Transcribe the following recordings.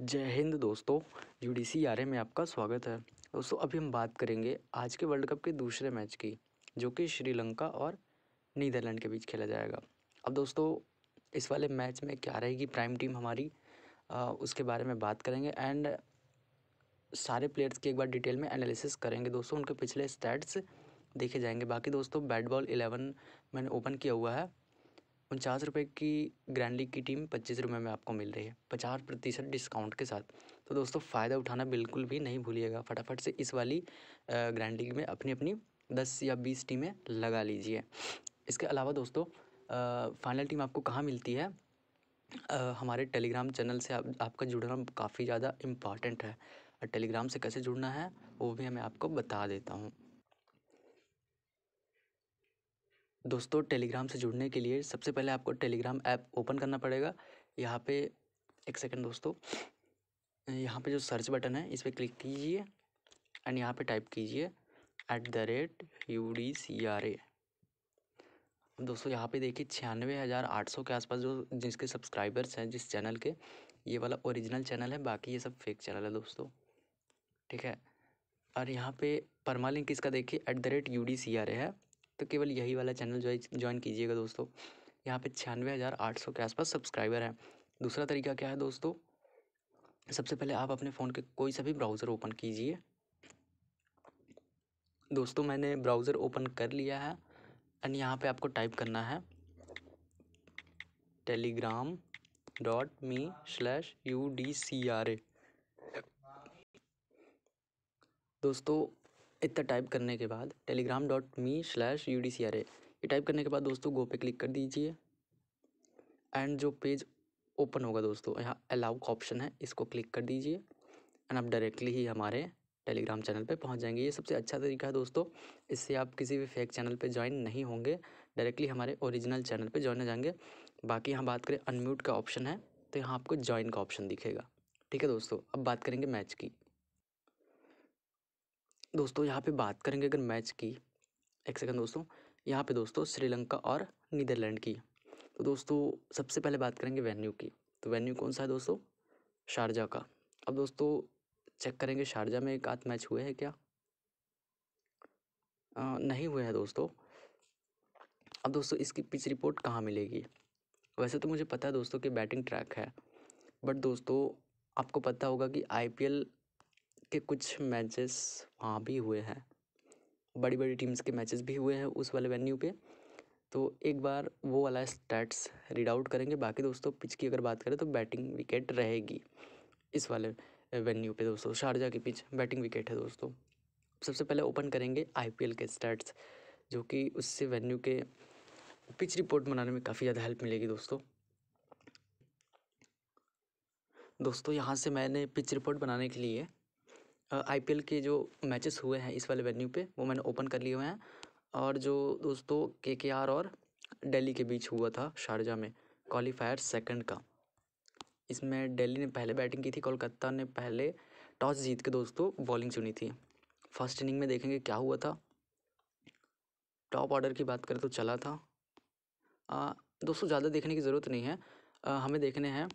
जय हिंद दोस्तों you D C are में आपका स्वागत है दोस्तों अभी हम बात करेंगे आज के वर्ल्ड कप के दूसरे मैच की जो कि श्रीलंका और नीदरलैंड के बीच खेला जाएगा अब दोस्तों इस वाले मैच में क्या रहेगी प्राइम टीम हमारी आ, उसके बारे में बात करेंगे एंड सारे प्लेयर्स की एक बार डिटेल में एनालिसिस करेंगे दोस्तों उनके पिछले स्टैट्स देखे जाएंगे बाकी दोस्तों बैट बॉल इलेवन मैंने ओपन किया हुआ है उनचास रुपये की ग्रैंड लीग की टीम पच्चीस रुपये में आपको मिल रही है पचास प्रतिशत डिस्काउंट के साथ तो दोस्तों फ़ायदा उठाना बिल्कुल भी नहीं भूलिएगा फटाफट से इस वाली ग्रैंड लीग में अपनी अपनी दस या बीस टीमें लगा लीजिए इसके अलावा दोस्तों फाइनल टीम आपको कहाँ मिलती है आ, हमारे टेलीग्राम चैनल से आप, आपका जुड़ना काफ़ी ज़्यादा इम्पॉर्टेंट है टेलीग्राम से कैसे जुड़ना है वो भी मैं आपको बता देता हूँ दोस्तों टेलीग्राम से जुड़ने के लिए सबसे पहले आपको टेलीग्राम ऐप ओपन करना पड़ेगा यहाँ पे एक सेकंड दोस्तों यहाँ पे जो सर्च बटन है इस पर क्लिक कीजिए एंड यहाँ पे टाइप कीजिए at the rate U D C R A दोस्तों यहाँ पे देखिए छियानवे हज़ार आठ सौ के आसपास जो जिसके सब्सक्राइबर्स हैं जिस चैनल के ये वाला ओरिजिनल चैनल है बाकी ये सब फेक चैनल है दोस्तों ठीक है और यहाँ पे लिंक इसका देखिए at the rate U D C R A है तो केवल यही वाला चैनल जो है ज्वाइन कीजिएगा दोस्तों यहाँ पे छियानवे हज़ार आठ सौ के आसपास सब्सक्राइबर हैं दूसरा तरीका क्या है दोस्तों सबसे पहले आप अपने फ़ोन के कोई सा भी ब्राउज़र ओपन कीजिए दोस्तों मैंने ब्राउज़र ओपन कर लिया है एंड यहाँ पे आपको टाइप करना है Telegram dot me slash U D C R A दोस्तों इतना टाइप करने के बाद Telegram dot me slash U D C R A ये टाइप करने के बाद दोस्तों गो पे क्लिक कर दीजिए एंड जो पेज ओपन होगा दोस्तों यहाँ अलाउ का ऑप्शन है इसको क्लिक कर दीजिए एंड आप डायरेक्टली ही हमारे टेलीग्राम चैनल पे पहुंच जाएंगे ये सबसे अच्छा तरीका है दोस्तों इससे आप किसी भी फेक चैनल पे ज्वाइन नहीं होंगे डायरेक्टली हमारे ओरिजिनल चैनल पे ज्वाइन हो जाएंगे बाकी यहाँ बात करें अनम्यूट का ऑप्शन है तो यहाँ आपको ज्वाइन का ऑप्शन दिखेगा ठीक है दोस्तों अब बात करेंगे मैच की दोस्तों यहाँ पे बात करेंगे अगर मैच की एक सेकंड दोस्तों यहाँ पे दोस्तों श्रीलंका और नीदरलैंड की तो दोस्तों सबसे पहले बात करेंगे वेन्यू की तो वेन्यू कौन सा है दोस्तों शारजा का अब दोस्तों चेक करेंगे शारजा में एक आध मैच हुए हैं क्या आ, नहीं हुए हैं दोस्तों अब दोस्तों इसकी पिच रिपोर्ट कहाँ मिलेगी वैसे तो मुझे पता है दोस्तों कि बैटिंग ट्रैक है बट दोस्तों आपको पता होगा कि आईपीएल के कुछ मैचेस वहाँ भी हुए हैं बड़ी बड़ी टीम्स के मैचेस भी हुए हैं उस वाले वेन्यू पे तो एक बार वो वाला स्टैट्स रीड आउट करेंगे बाकी दोस्तों पिच की अगर बात करें तो बैटिंग विकेट रहेगी इस वाले वेन्यू पे दोस्तों शारजा की पिच बैटिंग विकेट है दोस्तों सबसे पहले ओपन करेंगे आईपीएल के स्टैट्स जो कि उससे वेन्यू के पिच रिपोर्ट बनाने में काफ़ी ज़्यादा हेल्प मिलेगी दोस्तों दोस्तों यहाँ से मैंने पिच रिपोर्ट बनाने के लिए आई पी एल के जो मैचेस हुए हैं इस वाले वेन्यू पे वो मैंने ओपन कर लिए हुए हैं और जो दोस्तों के के आर और दिल्ली के बीच हुआ था शारजा में क्वालीफायर सेकंड का इसमें दिल्ली ने पहले बैटिंग की थी कोलकाता ने पहले टॉस जीत के दोस्तों बॉलिंग चुनी थी फर्स्ट इनिंग में देखेंगे क्या हुआ था टॉप ऑर्डर की बात करें तो चला था आ, दोस्तों ज़्यादा देखने की ज़रूरत नहीं है आ, हमें देखने हैं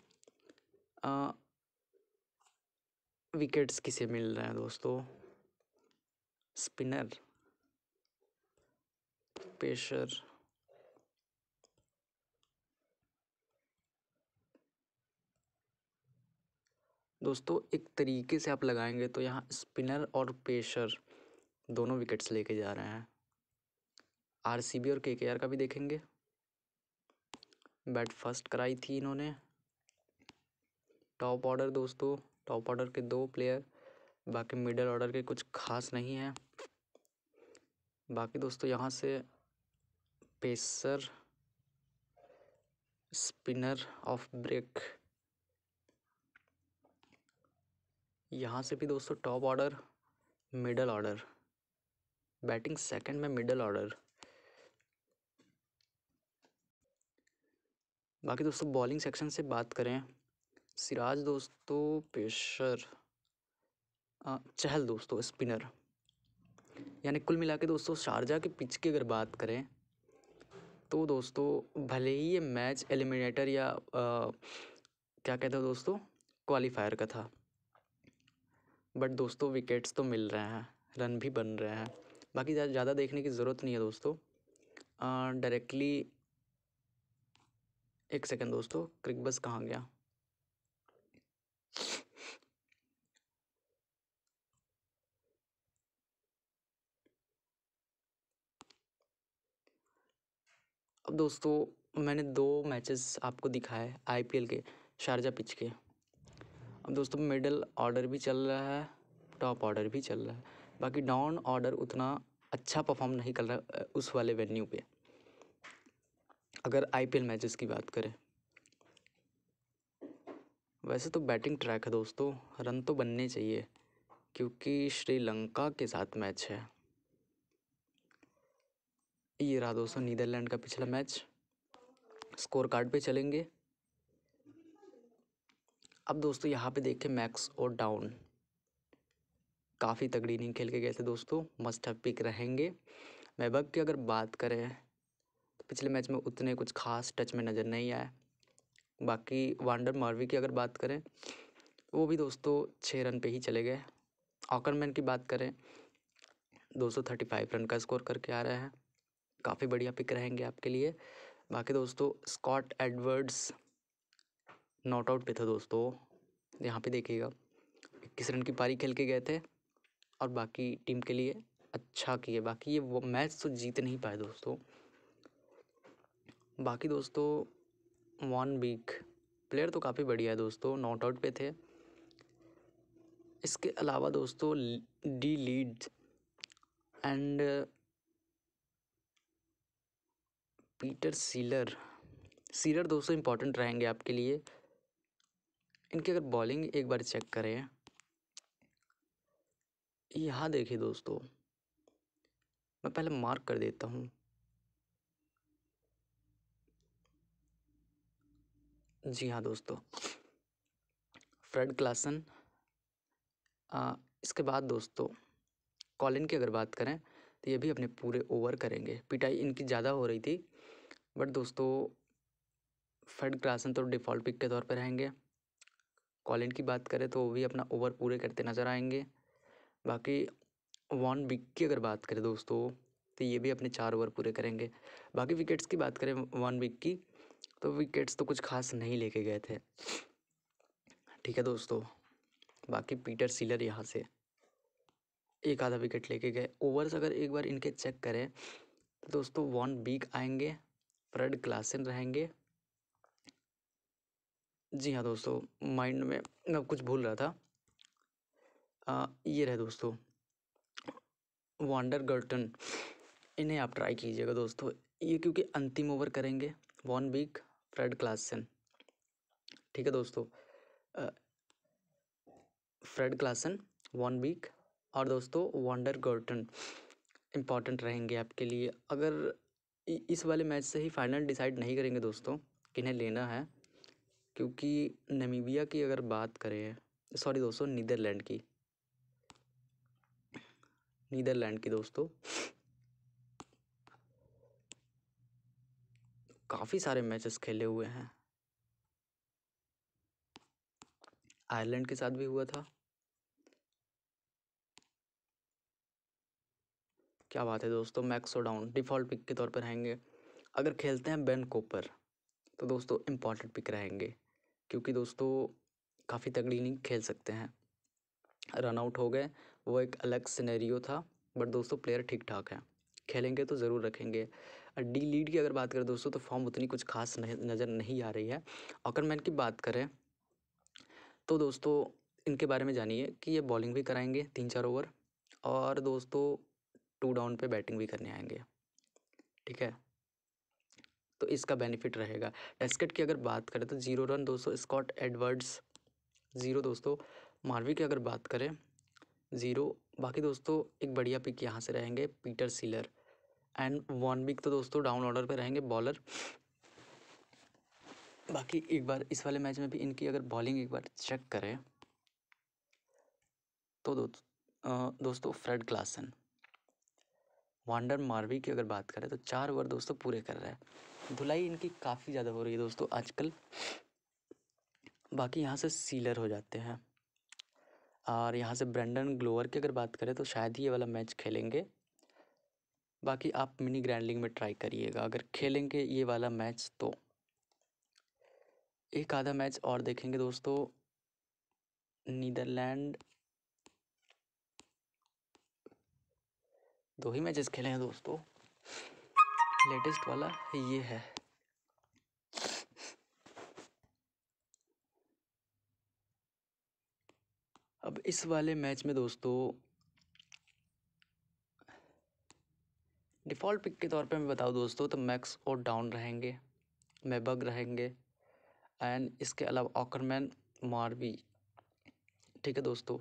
विकेट्स किसे मिल रहे हैं दोस्तों स्पिनर पेशर दोस्तों एक तरीके से आप लगाएंगे तो यहाँ स्पिनर और पेशर दोनों विकेट्स लेके जा रहे हैं आरसीबी और केकेआर का भी देखेंगे बैट फर्स्ट कराई थी इन्होंने टॉप ऑर्डर दोस्तों टॉप ऑर्डर के दो प्लेयर बाकी मिडल ऑर्डर के कुछ खास नहीं हैं बाकी दोस्तों यहाँ से पेसर स्पिनर ऑफ ब्रेक यहाँ से भी दोस्तों top order middle order batting second में मिडल ऑर्डर बाकी दोस्तों बॉलिंग सेक्शन से बात करें सिराज दोस्तों पेशर चहल दोस्तों स्पिनर यानी कुल मिला के दोस्तों शारजा के पिच की अगर बात करें तो दोस्तों भले ही ये मैच एलिमिनेटर या आ, क्या कहते हो दोस्तों क्वालिफायर का था बट दोस्तों विकेट्स तो मिल रहे हैं रन भी बन रहे हैं बाकी ज़्यादा देखने की ज़रूरत नहीं है दोस्तों डायरेक्टली एक सेकंड दोस्तों क्रिकबस कहाँ गया अब दोस्तों मैंने दो मैचेस आपको दिखाए आई पी एल के शारजा पिच के अब दोस्तों मिडल ऑर्डर भी चल रहा है टॉप ऑर्डर भी चल रहा है बाकी डाउन ऑर्डर उतना अच्छा परफॉर्म नहीं कर रहा उस वाले वेन्यू पे अगर आई पी एल मैचेस की बात करें वैसे तो बैटिंग ट्रैक है दोस्तों रन तो बनने चाहिए क्योंकि श्रीलंका के साथ मैच है ये रहा दोस्तों नीदरलैंड का पिछला मैच स्कोर कार्ड पे चलेंगे अब दोस्तों यहाँ पे देखें मैक्स और डाउन काफ़ी तगड़ी इनिंग खेल के गए थे दोस्तों मस्ट हैव पिक रहेंगे मैबक की अगर बात करें तो पिछले मैच में उतने कुछ खास टच में नज़र नहीं आए बाकी वांडर मार्वी की अगर बात करें वो भी दोस्तों छः रन पे ही चले गए ऑकरमैन की बात करें फाइव रन का स्कोर करके आ रहे हैं काफ़ी बढ़िया पिक रहेंगे आपके लिए बाकी दोस्तों स्कॉट एडवर्ड्स नॉट आउट पे था दोस्तों यहाँ पे देखिएगा इक्कीस रन की पारी खेल के गए थे और बाकी टीम के लिए अच्छा किए बाकी ये वो मैच तो जीत नहीं पाए दोस्तों बाकी दोस्तों वन वीक प्लेयर तो काफ़ी बढ़िया है दोस्तों नॉट आउट पे थे इसके अलावा दोस्तों de Leede and Pieter Seelaar Seelaar दोस्तों इंपॉर्टेंट रहेंगे आपके लिए इनकी अगर बॉलिंग एक बार चेक करें यहाँ देखिए दोस्तों मैं पहले मार्क कर देता हूँ जी हाँ दोस्तों फ्रेड क्लासन आ, इसके बाद दोस्तों कॉलिन की अगर बात करें तो ये भी अपने पूरे ओवर करेंगे पिटाई इनकी ज़्यादा हो रही थी बट दोस्तों फेड ग्रासन तो डिफ़ॉल्ट पिक के तौर पर रहेंगे कॉलिन की बात करें तो वो भी अपना ओवर पूरे करते नज़र आएंगे बाकी वॉन बिक की अगर बात करें दोस्तों तो ये भी अपने चार ओवर पूरे करेंगे बाकी विकेट्स की बात करें वन बिक की तो विकेट्स तो कुछ खास नहीं लेके गए थे ठीक है दोस्तों बाकी पीटर सीलर यहाँ से एक आधा विकेट लेके गए ओवर्स अगर एक बार इनके चेक करें तो दोस्तों वॉन बिक आएंगे फ्रेड क्लासन रहेंगे जी हाँ दोस्तों माइंड में मैं कुछ भूल रहा था आ, ये रहे दोस्तों वांडर गर्टन इन्हें आप ट्राई कीजिएगा दोस्तों ये क्योंकि अंतिम ओवर करेंगे वन वीक फ्रेड क्लासन ठीक है दोस्तों फ्रेड क्लासन वन वीक और दोस्तों वांडर गर्टन इम्पॉर्टेंट रहेंगे आपके लिए अगर इस वाले मैच से ही फाइनल डिसाइड नहीं करेंगे दोस्तों किन्हें लेना है क्योंकि नमीबिया की अगर बात करें सॉरी दोस्तों नीदरलैंड की नीदरलैंड की दोस्तों काफ़ी सारे मैचेस खेले हुए हैं आयरलैंड के साथ भी हुआ था क्या बात है दोस्तों मैक्सो डाउन डिफ़ॉल्ट पिक के तौर पर रहेंगे अगर खेलते हैं बेन कोपर तो दोस्तों इम्पॉर्टेंट पिक रहेंगे क्योंकि दोस्तों काफ़ी तगड़ी इनिंग खेल सकते हैं रन आउट हो गए वो एक अलग सिनेरियो था बट दोस्तों प्लेयर ठीक ठाक हैं खेलेंगे तो ज़रूर रखेंगे और डी लीड की अगर बात करें दोस्तों तो फॉर्म उतनी कुछ खास नज़र नहीं आ रही है ऑकरमैन की बात करें तो दोस्तों इनके बारे में जानिए कि ये बॉलिंग भी कराएंगे तीन चार ओवर और दोस्तों टू डाउन पे बैटिंग भी करने आएंगे ठीक है तो इसका बेनिफिट रहेगा डेस्केट की अगर बात करें तो जीरो रन दोस्तों स्कॉट एडवर्ड्स ज़ीरो दोस्तों मारवी की अगर बात करें ज़ीरो बाकी दोस्तों एक बढ़िया पिक यहाँ से रहेंगे पीटर सीलर एंड वन बिक तो दोस्तों डाउन ऑर्डर पर रहेंगे बॉलर बाकी एक बार इस वाले मैच में भी इनकी अगर बॉलिंग एक बार चेक करें तो दो, आ, दोस्तों फ्रेड क्लासन वांडर मारवी की अगर बात करें तो चार ओवर दोस्तों पूरे कर रहा है धुलाई इनकी काफ़ी ज़्यादा हो रही है दोस्तों आजकल बाकी यहाँ से सीलर हो जाते हैं और यहाँ से ब्रेंडन ग्लोअर की अगर बात करें तो शायद ही ये वाला मैच खेलेंगे बाकी आप मिनी ग्रैंडलिंग में ट्राई करिएगा अगर खेलेंगे ये वाला मैच तो एक आधा मैच और देखेंगे दोस्तों नीदरलैंड दो ही मैचेस खेले हैं दोस्तों लेटेस्ट वाला ये है अब इस वाले मैच में दोस्तों डिफ़ॉल्ट पिक के तौर पे मैं बताऊँ दोस्तों तो मैक्स और डाउन रहेंगे मेबग रहेंगे एंड इसके अलावा ऑकरमैन मारवी ठीक है दोस्तों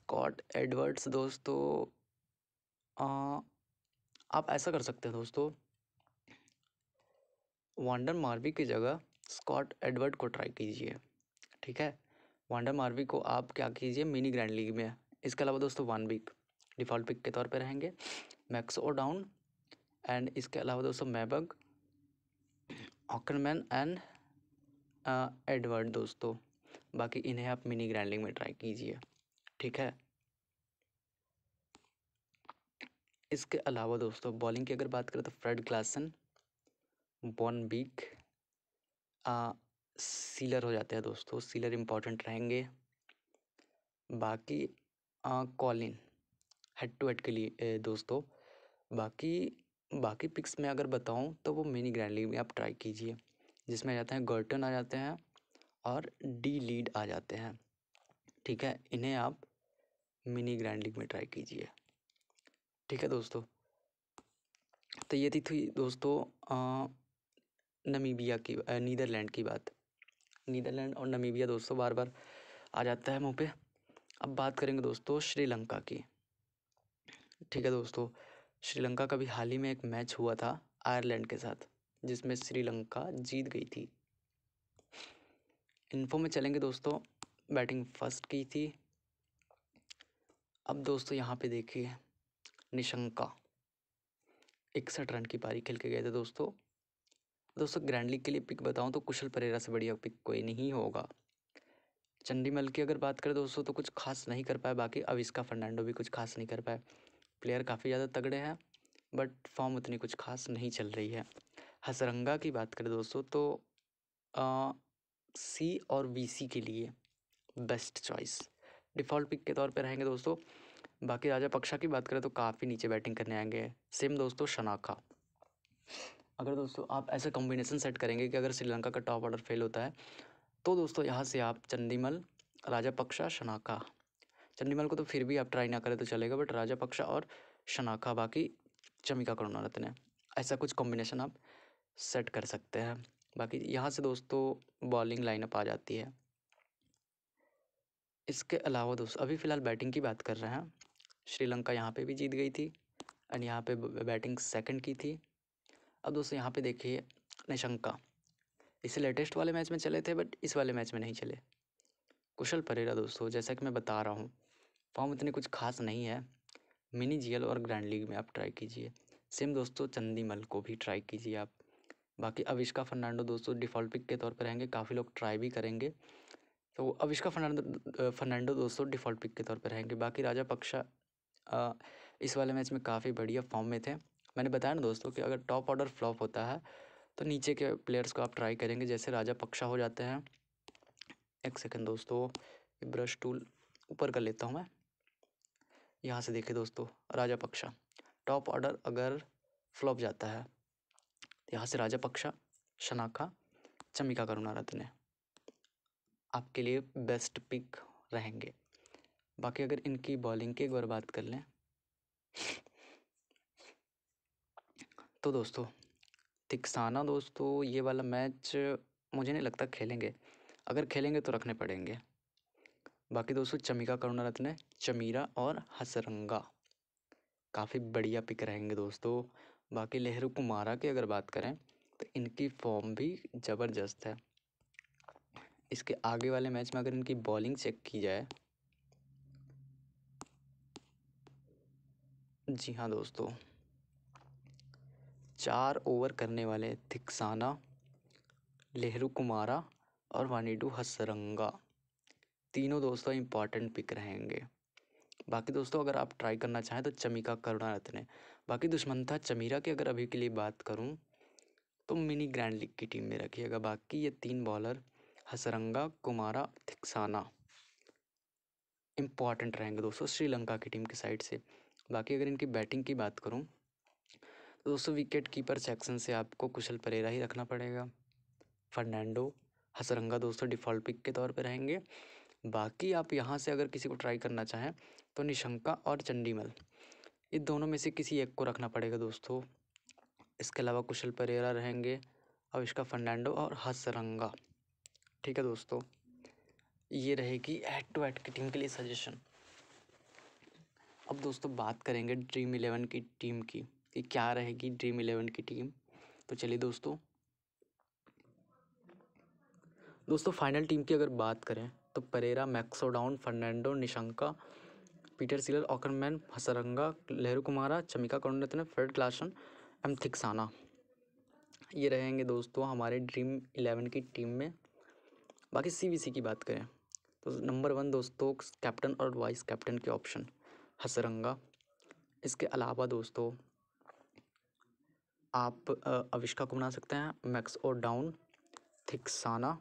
स्कॉट एडवर्ड्स दोस्तों आप ऐसा कर सकते हैं दोस्तों वांडर मार्वी की जगह स्कॉट एडवर्ड को ट्राई कीजिए ठीक है वांडर मार्वी को आप क्या कीजिए मिनी ग्रैंड लीग में इसके अलावा दोस्तों वन वीक डिफ़ॉल्ट पिक के तौर पे रहेंगे मैक्स ओ डाउन एंड इसके अलावा दोस्तों मैबग ऑकनमैन एंड एडवर्ड दोस्तों बाकी इन्हें आप मिनी ग्रैंड लीग में ट्राई कीजिए ठीक है इसके अलावा दोस्तों बॉलिंग की अगर बात करें तो फ्रेड ग्लासन बॉन बीक सीलर हो जाते हैं दोस्तों सीलर इम्पॉर्टेंट रहेंगे बाकी कॉलिन हेड टू हेड के लिए दोस्तों बाकी बाकी पिक्स में अगर बताऊं तो वो मिनी ग्रैंड लीग में आप ट्राई कीजिए जिसमें आ जाते हैं गर्टन आ जाते हैं और डी लीड आ जाते हैं ठीक है इन्हें आप मिनी ग्रैंड लीग में ट्राई कीजिए ठीक है दोस्तों तो ये थी थी दोस्तों नमीबिया की नीदरलैंड की बात नीदरलैंड और नमीबिया दोस्तों बार बार आ जाता है मुँह पे अब बात करेंगे दोस्तों श्रीलंका की ठीक है दोस्तों श्रीलंका का भी हाल ही में एक मैच हुआ था आयरलैंड के साथ जिसमें श्रीलंका जीत गई थी इन्फो में चलेंगे दोस्तों बैटिंग फर्स्ट की थी अब दोस्तों यहाँ पे देखिए निशंका इकसठ रन की पारी खेल के गए थे दोस्तों दोस्तों ग्रैंड लीग के लिए पिक बताऊं तो कुशल परेरा से बढ़िया पिक कोई नहीं होगा चंडीमल की अगर बात करें दोस्तों तो कुछ खास नहीं कर पाए बाकी अविस्का फर्नांडो भी कुछ खास नहीं कर पाए प्लेयर काफ़ी ज़्यादा तगड़े हैं बट फॉर्म उतनी कुछ खास नहीं चल रही है हसरंगा की बात करें दोस्तों तो आ, सी और वी सी के लिए बेस्ट चॉइस डिफ़ॉल्ट पिक के तौर पर रहेंगे दोस्तों बाकी राजा पक्षा की बात करें तो काफ़ी नीचे बैटिंग करने आएंगे सेम दोस्तों शनाखा अगर दोस्तों आप ऐसा कॉम्बिनेशन सेट करेंगे कि अगर श्रीलंका का टॉप ऑर्डर फेल होता है तो दोस्तों यहाँ से आप चंदीमल राजा पक्षा शनाखा चंडीमल को तो फिर भी आप ट्राई ना करें तो चलेगा बट राजा पक्षा और शनाखा बाकी चमिका करुणा रत्न ऐसा कुछ कॉम्बिनेशन आप सेट कर सकते हैं बाकी यहाँ से दोस्तों बॉलिंग लाइनअप आ जाती है इसके अलावा दोस्तों अभी फ़िलहाल बैटिंग की बात कर रहे हैं श्रीलंका यहाँ पे भी जीत गई थी एंड यहाँ पे बैटिंग सेकंड की थी अब दोस्तों यहाँ पे देखिए निशंका इसे लेटेस्ट वाले मैच में चले थे बट इस वाले मैच में नहीं चले कुशल परेरा दोस्तों जैसा कि मैं बता रहा हूँ फॉर्म इतने कुछ खास नहीं है मिनी जी और ग्रैंड लीग में आप ट्राई कीजिए सेम दोस्तों चंदीमल को भी ट्राई कीजिए आप बाकी अविष्का फर्नांडो दोस्तों डिफ़ॉल्ट पिक के तौर पर रहेंगे काफ़ी लोग ट्राई भी करेंगे तो अविष्का फर्नांडो फर्नांडो दोस्तों डिफ़ॉल्ट पिक के तौर पर रहेंगे बाकी राजा पक्षा इस वाले मैच में काफ़ी बढ़िया फॉर्म में थे मैंने बताया ना दोस्तों कि अगर टॉप ऑर्डर फ्लॉप होता है तो नीचे के प्लेयर्स को आप ट्राई करेंगे जैसे राजा पक्षा हो जाते हैं एक सेकंड दोस्तों ब्रश टूल ऊपर कर लेता हूँ मैं यहाँ से देखिए दोस्तों राजा पक्षा टॉप ऑर्डर अगर फ्लॉप जाता है यहाँ से राजा पक्षा शनाखा चमिका करुणारत्ने आपके लिए बेस्ट पिक रहेंगे बाकी अगर इनकी बॉलिंग की एक बार बात कर लें तो दोस्तों तिकसाना दोस्तों ये वाला मैच मुझे नहीं लगता खेलेंगे अगर खेलेंगे तो रखने पड़ेंगे बाकी दोस्तों चमिका करुणारत्न चमीरा और हसरंगा काफ़ी बढ़िया पिक रहेंगे दोस्तों बाकी लहरू कुमारा की अगर बात करें तो इनकी फॉर्म भी ज़बरदस्त है इसके आगे वाले मैच में अगर इनकी बॉलिंग चेक की जाए जी हाँ दोस्तों चार ओवर करने वाले थिक्साना लेहरू कुमारा और वानीडू हसरंगा तीनों दोस्तों इम्पॉर्टेंट पिक रहेंगे बाकी दोस्तों अगर आप ट्राई करना चाहें तो चमिका करुणा रत्न बाकी दुश्मनता चमीरा की अगर अभी के लिए बात करूं तो मिनी ग्रैंड लीग की टीम में रखिएगा बाकी ये तीन बॉलर हसरंगा कुमारा थिक्साना इम्पॉर्टेंट रहेंगे दोस्तों श्रीलंका की टीम की साइड से बाकी अगर इनकी बैटिंग की बात करूँ तो दोस्तों विकेट कीपर सेक्शन से आपको कुशल परेरा ही रखना पड़ेगा फर्नैंडो हसरंगा दोस्तों डिफ़ॉल्ट पिक के तौर पर रहेंगे बाकी आप यहाँ से अगर किसी को ट्राई करना चाहें तो निशंका और चंडीमल इन दोनों में से किसी एक को रखना पड़ेगा दोस्तों इसके अलावा कुशल परेरा रहेंगे अविष्का फर्नांडो और हसरंगा ठीक है दोस्तों ये रहेगी एट टू एट की टीम के लिए सजेशन अब दोस्तों बात करेंगे ड्रीम इलेवन की टीम की कि क्या रहेगी ड्रीम इलेवन की टीम तो चलिए दोस्तों दोस्तों फाइनल टीम की अगर बात करें तो परेरा मैक्सोडाउन Fernando Nissanka Peter Seelaar Ackermann Hasaranga Lahiru Kumara Chamika Karunaratne Fred Klaassen M Theekshana ये रहेंगे दोस्तों हमारे ड्रीम इलेवन की टीम में बाकी सी की बात करें तो नंबर वन दोस्तों कैप्टन और वाइस कैप्टन के ऑप्शन हसरंगा इसके अलावा दोस्तों आप अविष्का को बना सकते हैं मैक्स और डाउन थिक्साना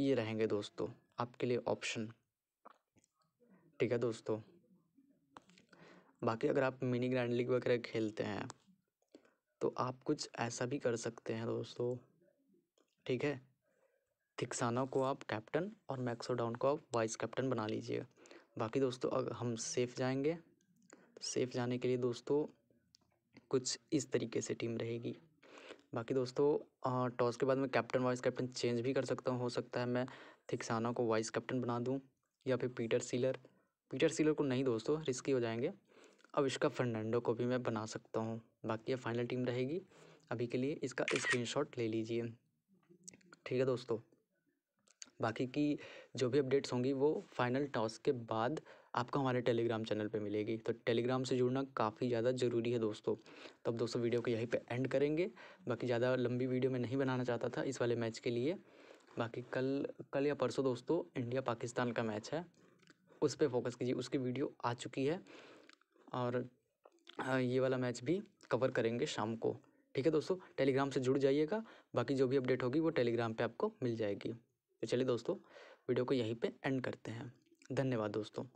ये रहेंगे दोस्तों आपके लिए ऑप्शन ठीक है दोस्तों बाकी अगर आप मिनी ग्रैंड लीग वगैरह खेलते हैं तो आप कुछ ऐसा भी कर सकते हैं दोस्तों ठीक है थिक्साना को आप कैप्टन और मैक्सो डाउन को आप वाइस कैप्टन बना लीजिए बाकी दोस्तों अगर हम सेफ जाएंगे सेफ जाने के लिए दोस्तों कुछ इस तरीके से टीम रहेगी बाकी दोस्तों टॉस के बाद मैं कैप्टन वाइस कैप्टन चेंज भी कर सकता हूँ हो सकता है मैं थिक्साना को वाइस कैप्टन बना दूँ या फिर पीटर सीलर पीटर सीलर को नहीं दोस्तों रिस्की हो जाएंगे अब इसका फर्नांडो को भी मैं बना सकता हूँ बाकी ये फाइनल टीम रहेगी अभी के लिए इसका स्क्रीनशॉट ले लीजिए ठीक है दोस्तों बाकी की जो भी अपडेट्स होंगी वो फाइनल टॉस के बाद आपको हमारे टेलीग्राम चैनल पे मिलेगी तो टेलीग्राम से जुड़ना काफ़ी ज़्यादा ज़रूरी है दोस्तों तब तो दोस्तों वीडियो को यहीं पे एंड करेंगे बाकी ज़्यादा लंबी वीडियो मैं नहीं बनाना चाहता था इस वाले मैच के लिए बाकी कल कल या परसों दोस्तों इंडिया पाकिस्तान का मैच है उस पर फोकस कीजिए उसकी वीडियो आ चुकी है और ये वाला मैच भी कवर करेंगे शाम को ठीक है दोस्तों टेलीग्राम से जुड़ जाइएगा बाकी जो भी अपडेट होगी वो टेलीग्राम पे आपको मिल जाएगी तो चलिए दोस्तों वीडियो को यहीं पे एंड करते हैं धन्यवाद दोस्तों